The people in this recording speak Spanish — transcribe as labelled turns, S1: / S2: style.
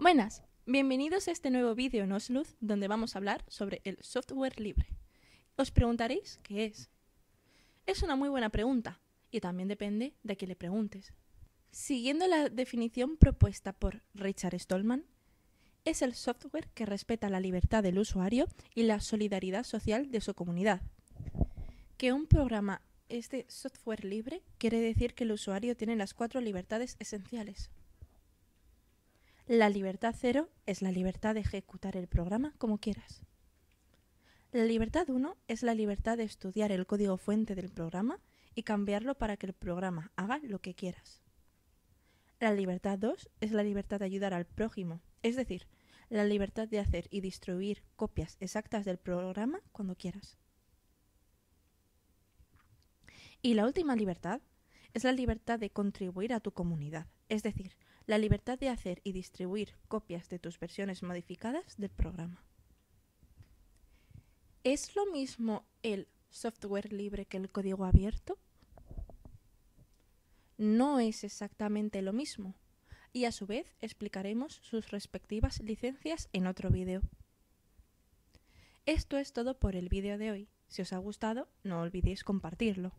S1: Buenas, bienvenidos a este nuevo vídeo en Osluz donde vamos a hablar sobre el software libre. Os preguntaréis qué es. Es una muy buena pregunta y también depende de quién le preguntes. Siguiendo la definición propuesta por Richard Stallman, es el software que respeta la libertad del usuario y la solidaridad social de su comunidad. Que un programa es de software libre quiere decir que el usuario tiene las cuatro libertades esenciales. La libertad cero es la libertad de ejecutar el programa como quieras. La libertad 1 es la libertad de estudiar el código fuente del programa y cambiarlo para que el programa haga lo que quieras. La libertad 2 es la libertad de ayudar al prójimo, es decir, la libertad de hacer y distribuir copias exactas del programa cuando quieras. Y la última libertad es la libertad de contribuir a tu comunidad, es decir, la libertad de hacer y distribuir copias de tus versiones modificadas del programa. ¿Es lo mismo el software libre que el código abierto? No es exactamente lo mismo, y a su vez explicaremos sus respectivas licencias en otro vídeo. Esto es todo por el vídeo de hoy. Si os ha gustado, no olvidéis compartirlo.